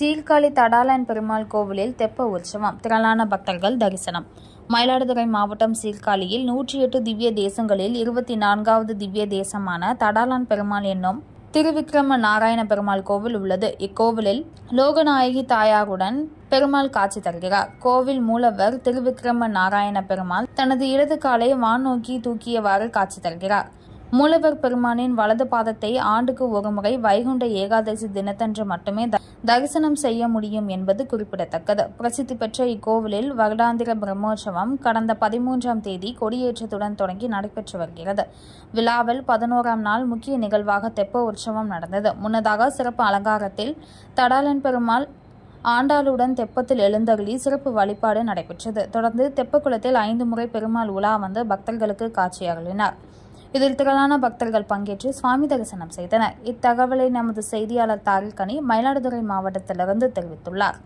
சீர்காழி தடாலன் பெருமாள் கோவிலில் தெப்ப உற்சவம் திரளான பக்தர்கள் தரிசனம் மயிலாடுதுறை மாவட்டம் சீர்காழியில் நூற்றி எட்டு திவ்ய தேசங்களில் இருபத்தி நான்காவது திவ்ய தேசமான தடாலான் பெருமாள் என்னும் திருவிக்ரம நாராயண பெருமாள் கோவில் உள்ளது இக்கோவிலில் லோகநாயகி தாயாருடன் பெருமாள் காட்சி தருகிறார் கோவில் மூலவர் திருவிக்ரம நாராயண பெருமாள் தனது இடது காலை வான் நோக்கி தூக்கியவாறு காட்சி தருகிறார் மூலவர் பெருமானின் வலது பாதத்தை ஆண்டுக்கு ஒருமுறை வைகுண்ட ஏகாதசி தினத்தன்று மட்டுமே தரிசனம் செய்ய முடியும் என்பது குறிப்பிடத்தக்கது பிரசித்தி பெற்ற இக்கோவிலில் வருடாந்திர பிரம்மோற்சவம் கடந்த பதிமூன்றாம் தேதி கொடியேற்றத்துடன் தொடங்கி நடைபெற்று வருகிறது விழாவில் பதினோராம் நாள் முக்கிய நிகழ்வாக தெப்ப உற்சவம் நடந்தது முன்னதாக சிறப்பு அலங்காரத்தில் தடாலன் பெருமாள் ஆண்டாளுடன் தெப்பத்தில் எழுந்தருளி சிறப்பு வழிபாடு நடைபெற்றது தொடர்ந்து தெப்பக்குளத்தில் ஐந்து முறை பெருமாள் உலா வந்து பக்தர்களுக்கு காட்சியாகினார் இதில் திரளான பக்தர்கள் பங்கேற்று சுவாமி தரிசனம் செய்தனர் இத்தகவலை நமது செய்தியாளர் தாரில்கனி மயிலாடுதுறை மாவட்டத்திலிருந்து தெரிவித்துள்ளார்